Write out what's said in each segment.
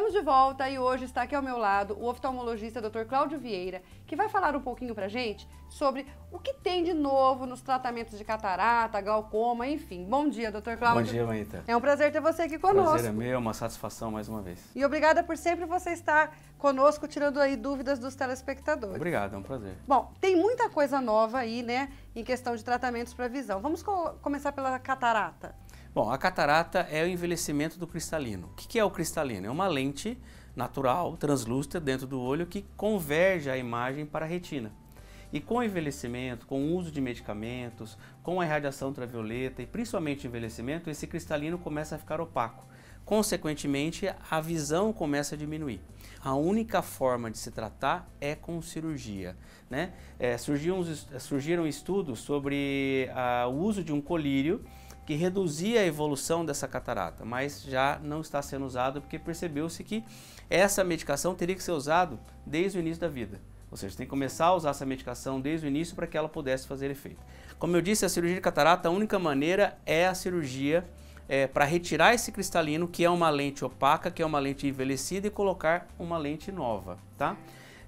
Estamos de volta e hoje está aqui ao meu lado o oftalmologista Dr. Cláudio Vieira, que vai falar um pouquinho pra gente sobre o que tem de novo nos tratamentos de catarata, glaucoma, enfim. Bom dia, Dr. Cláudio. Bom dia, Maíta. É um prazer ter você aqui conosco. Prazer é meu, uma satisfação mais uma vez. E obrigada por sempre você estar conosco, tirando aí dúvidas dos telespectadores. Obrigado, é um prazer. Bom, tem muita coisa nova aí, né, em questão de tratamentos para visão. Vamos co começar pela catarata. Bom, a catarata é o envelhecimento do cristalino. O que é o cristalino? É uma lente natural, translúcida, dentro do olho que converge a imagem para a retina. E com o envelhecimento, com o uso de medicamentos, com a irradiação ultravioleta e principalmente o envelhecimento, esse cristalino começa a ficar opaco. Consequentemente, a visão começa a diminuir. A única forma de se tratar é com cirurgia. Né? É, surgiram, surgiram estudos sobre a, ah, o uso de um colírio que reduzia a evolução dessa catarata, mas já não está sendo usado porque percebeu-se que essa medicação teria que ser usada desde o início da vida. Ou seja, tem que começar a usar essa medicação desde o início para que ela pudesse fazer efeito. Como eu disse, a cirurgia de catarata, a única maneira é a cirurgia é, para retirar esse cristalino, que é uma lente opaca, que é uma lente envelhecida, e colocar uma lente nova, tá?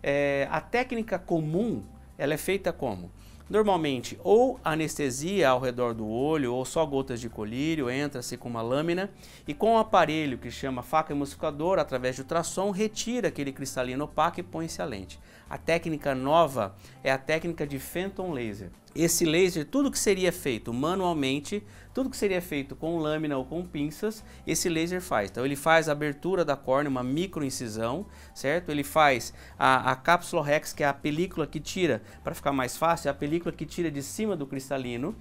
É, a técnica comum, ela é feita como? Normalmente, ou anestesia ao redor do olho, ou só gotas de colírio, entra-se com uma lâmina e com um aparelho que chama faca emulsificadora, através de ultrassom, retira aquele cristalino opaco e põe-se a lente. A técnica nova é a técnica de Fenton Laser esse laser, tudo que seria feito manualmente, tudo que seria feito com lâmina ou com pinças, esse laser faz. Então ele faz a abertura da córnea, uma micro incisão certo? Ele faz a, a cápsula rex, que é a película que tira, para ficar mais fácil, é a película que tira de cima do cristalino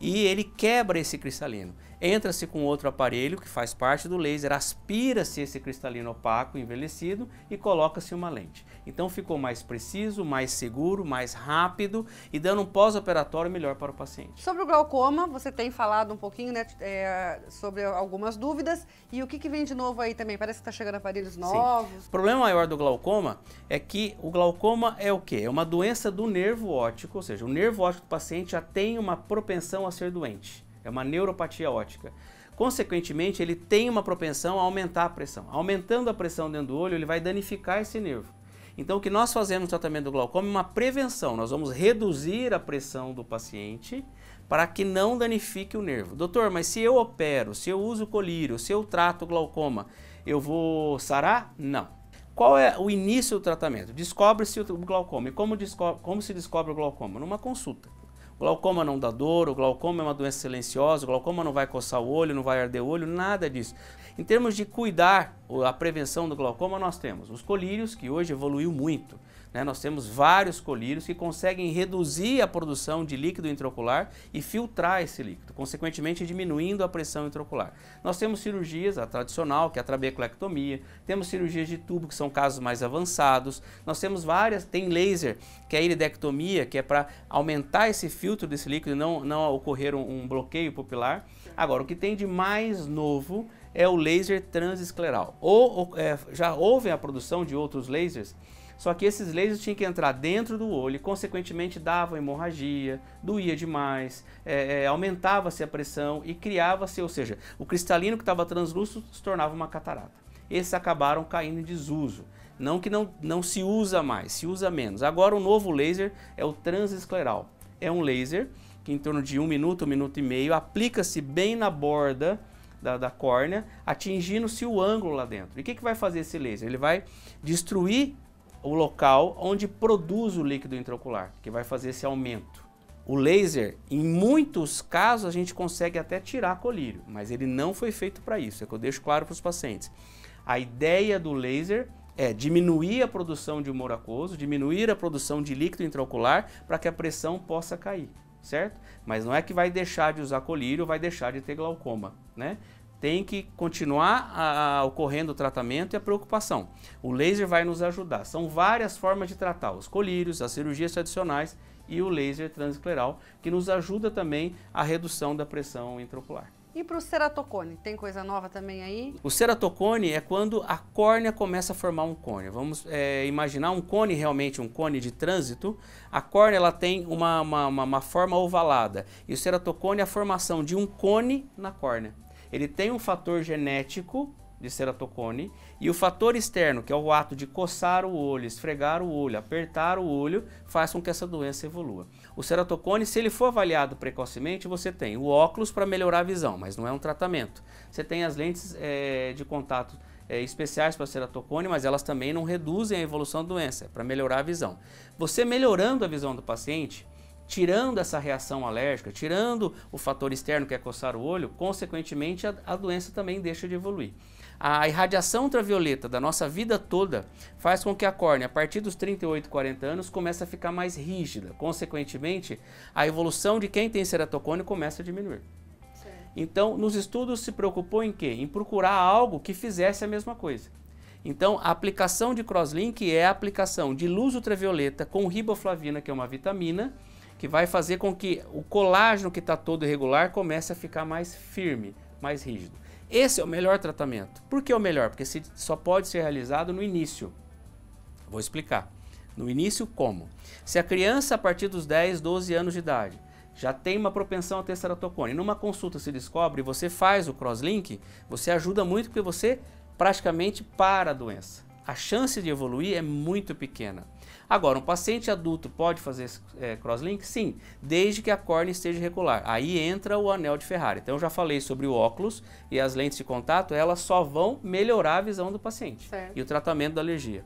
e ele quebra esse cristalino. Entra-se com outro aparelho que faz parte do laser, aspira-se esse cristalino opaco, envelhecido e coloca-se uma lente. Então ficou mais preciso, mais seguro, mais rápido e dando um pós-operatório operatório melhor para o paciente. Sobre o glaucoma, você tem falado um pouquinho né, é, sobre algumas dúvidas e o que, que, vem de novo aí também? Parece que está chegando aparelhos novos. Sim. O problema maior do glaucoma é que o glaucoma é o quê? É uma doença do nervo óptico, ou seja, o nervo óptico do paciente já tem uma propensão a ser doente. É uma neuropatia óptica. Consequentemente, ele tem uma propensão a aumentar a pressão. Aumentando a pressão dentro do olho, ele vai danificar esse nervo. Então, o que nós fazemos no tratamento do glaucoma é uma prevenção. Nós vamos reduzir a pressão do paciente para que não danifique o nervo. Doutor, mas se eu opero, se eu uso colírio, se eu trato glaucoma, eu vou sarar? Não. Qual é o início do tratamento? Descobre-se o glaucoma. E como, como se descobre o glaucoma? Numa consulta. Glaucoma não dá dor, o glaucoma é uma doença silenciosa, o glaucoma não vai coçar o olho, não vai arder o olho, nada disso. Em termos de cuidar a prevenção do glaucoma, nós temos os colírios, que hoje evoluiu muito. Né? Nós temos vários colírios que conseguem reduzir a produção de líquido intraocular e filtrar esse líquido, consequentemente diminuindo a pressão intraocular. Nós temos cirurgias, a tradicional, que é a trabeculectomia, temos cirurgias de tubo, que são casos mais avançados, nós temos várias, tem laser, que é a iridectomia, que é para aumentar esse filtro desse líquido e não, não ocorrer um, um bloqueio pupilar. Agora, o que tem de mais novo é o laser transescleral. Ou, ou é, já houve a produção de outros lasers só que esses lasers tinham que entrar dentro do olho e, consequentemente, davam hemorragia, doía demais, é, é, aumentava-se a pressão e criava-se, ou seja, o cristalino que estava translúcido se tornava uma catarata. Esses acabaram caindo em desuso. Não que não, não se usa mais, se usa menos. Agora o novo laser é o transescleral. É um laser que em torno de um minuto, um minuto e meio, aplica-se bem na borda da, da córnea, atingindo-se o ângulo lá dentro. E o que, que vai fazer esse laser? Ele vai destruir o local onde produz o líquido intraocular, que vai fazer esse aumento. O laser, em muitos casos, a gente consegue até tirar colírio, mas ele não foi feito para isso, é que eu deixo claro para os pacientes. A ideia do laser é diminuir a produção de humor aquoso, diminuir a produção de líquido intraocular para que a pressão possa cair, certo? Mas não é que vai deixar de usar colírio, vai deixar de ter glaucoma, né? tem que continuar a, a, ocorrendo o tratamento e a preocupação. O laser vai nos ajudar. São várias formas de tratar os colírios, as cirurgias tradicionais e o laser transcleral, que nos ajuda também a redução da pressão intraocular. E para o ceratocone, tem coisa nova também aí? O ceratocone é quando a córnea começa a formar um cone. Vamos é, imaginar um cone realmente, um cone de trânsito. A córnea ela tem uma, uma, uma, uma forma ovalada. E o ceratocone é a formação de um cone na córnea ele tem um fator genético de ceratocone e o fator externo, que é o ato de coçar o olho, esfregar o olho, apertar o olho, faz com que essa doença evolua. O ceratocone, se ele for avaliado precocemente, você tem o óculos para melhorar a visão, mas não é um tratamento. Você tem as lentes é, de contato é, especiais para ceratocone, mas elas também não reduzem a evolução da doença, é para melhorar a visão. Você melhorando a visão do paciente, tirando essa reação alérgica, tirando o fator externo que é coçar o olho, consequentemente a, a doença também deixa de evoluir. A irradiação ultravioleta da nossa vida toda faz com que a córnea, a partir dos 38, 40 anos, comece a ficar mais rígida. Consequentemente, a evolução de quem tem ceratocone começa a diminuir. Sim. Então, nos estudos se preocupou em quê? Em procurar algo que fizesse a mesma coisa. Então, a aplicação de crosslink é a aplicação de luz ultravioleta com riboflavina, que é uma vitamina, que vai fazer com que o colágeno que está todo irregular comece a ficar mais firme, mais rígido. Esse é o melhor tratamento. Por que o melhor? Porque só pode ser realizado no início. Vou explicar. No início, como? Se a criança, a partir dos 10, 12 anos de idade, já tem uma propensão a ter ceratocone, numa consulta se descobre, você faz o crosslink, você ajuda muito porque você praticamente para a doença. A chance de evoluir é muito pequena. Agora, um paciente adulto pode fazer é, crosslink? Sim, desde que a córnea esteja regular. Aí entra o anel de Ferrari. Então, eu já falei sobre o óculos e as lentes de contato, elas só vão melhorar a visão do paciente certo. e o tratamento da alergia.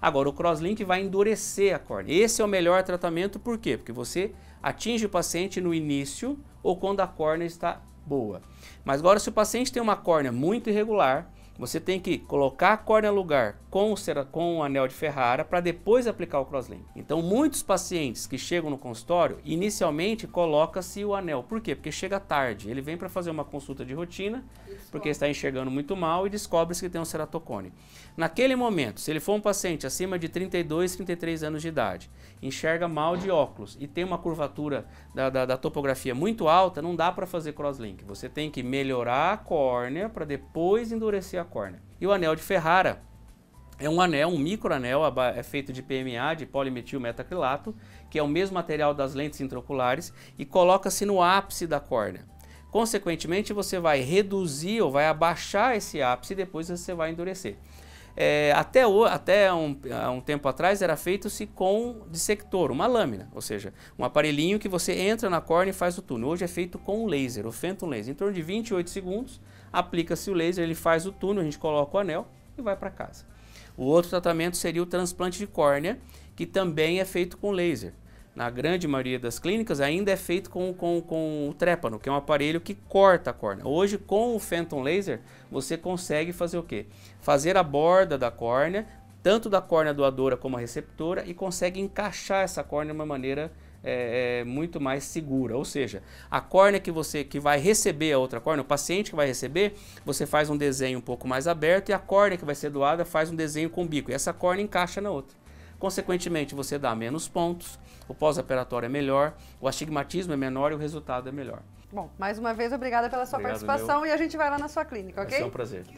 Agora, o crosslink vai endurecer a córnea. Esse é o melhor tratamento, por quê? Porque você atinge o paciente no início ou quando a córnea está boa. Mas agora, se o paciente tem uma córnea muito irregular, você tem que colocar a corda no lugar com o, com o anel de Ferrara para depois aplicar o crosslink. Então, muitos pacientes que chegam no consultório, inicialmente coloca-se o anel. Por quê? Porque chega tarde. Ele vem para fazer uma consulta de rotina, porque está enxergando muito mal e descobre-se que tem um ceratocone. Naquele momento, se ele for um paciente acima de 32, 33 anos de idade, enxerga mal de óculos e tem uma curvatura da, da, da topografia muito alta, não dá para fazer crosslink. Você tem que melhorar a córnea para depois endurecer a córnea. E o anel de Ferrara é um anel, um microanel, é feito de PMA, de polimetilmetacrilato, que é o mesmo material das lentes intraoculares e coloca-se no ápice da córnea. Consequentemente, você vai reduzir ou vai abaixar esse ápice e depois você vai endurecer é, até, o, até um, há um tempo atrás era feito-se com dissector, uma lâmina, ou seja, um aparelhinho que você entra na córnea e faz o túnel. Hoje é feito com laser, o Phantom Laser. Em torno de 28 segundos, aplica-se o laser, ele faz o túnel, a gente coloca o anel e vai para casa. O outro tratamento seria o transplante de córnea, que também é feito com laser na grande maioria das clínicas, ainda é feito com, com, com o trépano, que é um aparelho que corta a córnea. Hoje, com o Phantom Laser, você consegue fazer o quê? Fazer a borda da córnea, tanto da córnea doadora como a receptora, e consegue encaixar essa córnea de uma maneira é, é, muito mais segura. Ou seja, a córnea que você que vai receber a outra córnea, o paciente que vai receber, você faz um desenho um pouco mais aberto, e a córnea que vai ser doada faz um desenho com bico, e essa córnea encaixa na outra. Consequentemente, você dá menos pontos, o pós-operatório é melhor, o astigmatismo é menor e o resultado é melhor. Bom, mais uma vez, obrigada pela sua Obrigado, participação meu. e a gente vai lá na sua clínica, ok? Vai um prazer.